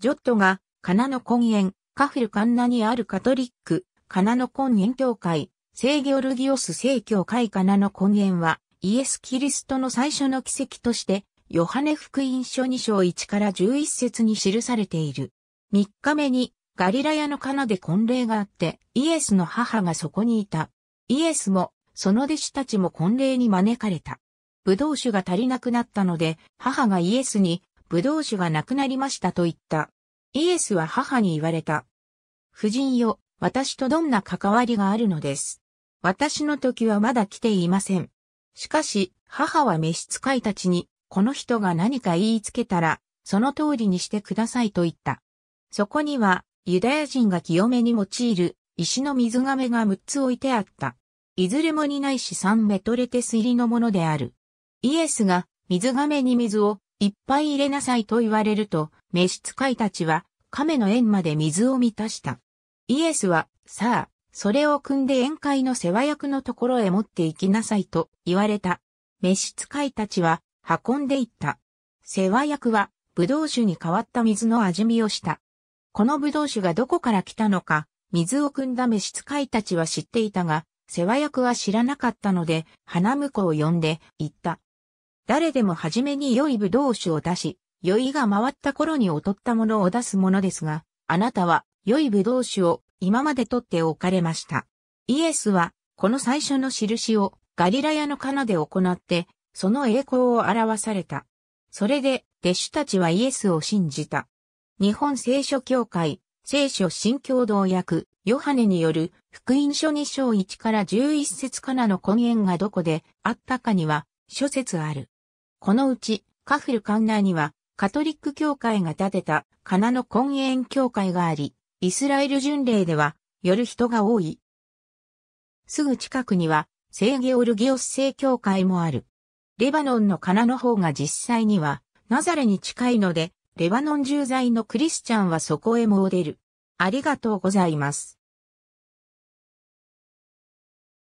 ジョットが、カナの根源、カフルカンナにあるカトリック、カナの根源教会、聖ギオルギオス聖教会カナの根源は、イエス・キリストの最初の奇跡として、ヨハネ福音書2章1から11節に記されている。3日目に、ガリラヤのカナで婚礼があって、イエスの母がそこにいた。イエスも、その弟子たちも婚礼に招かれた。葡萄酒が足りなくなったので、母がイエスに、葡萄酒がなくなりましたと言った。イエスは母に言われた。夫人よ、私とどんな関わりがあるのです。私の時はまだ来ていません。しかし、母は召使いたちに、この人が何か言いつけたら、その通りにしてくださいと言った。そこには、ユダヤ人が清めに用いる、石の水亀が6つ置いてあった。いずれもにないし3メトレテス入りのものである。イエスが水亀に水をいっぱい入れなさいと言われると、召使いたちは亀の縁まで水を満たした。イエスは、さあ、それを汲んで宴会の世話役のところへ持って行きなさいと言われた。召使いたちは運んでいった。世話役は、葡萄酒に変わった水の味見をした。この葡萄酒がどこから来たのか、水を汲んだ召使いたちは知っていたが、世話役は知らなかったので、花婿を呼んで、行った。誰でも初めに良い武道酒を出し、酔いが回った頃に劣ったものを出すものですが、あなたは良い武道酒を今まで取っておかれました。イエスは、この最初の印をガリラヤのカナで行って、その栄光を表された。それで、弟子たちはイエスを信じた。日本聖書協会、聖書新共同訳、ヨハネによる福音書2章1から11節からの根源がどこであったかには諸説ある。このうち、カフル館内には、カトリック教会が建てた、カナの根源教会があり、イスラエル巡礼では、寄る人が多い。すぐ近くには、聖ゲオルギオス聖教会もある。レバノンのカナの方が実際には、ナザレに近いので、レバノン重罪のクリスチャンはそこへも出る。ありがとうございます。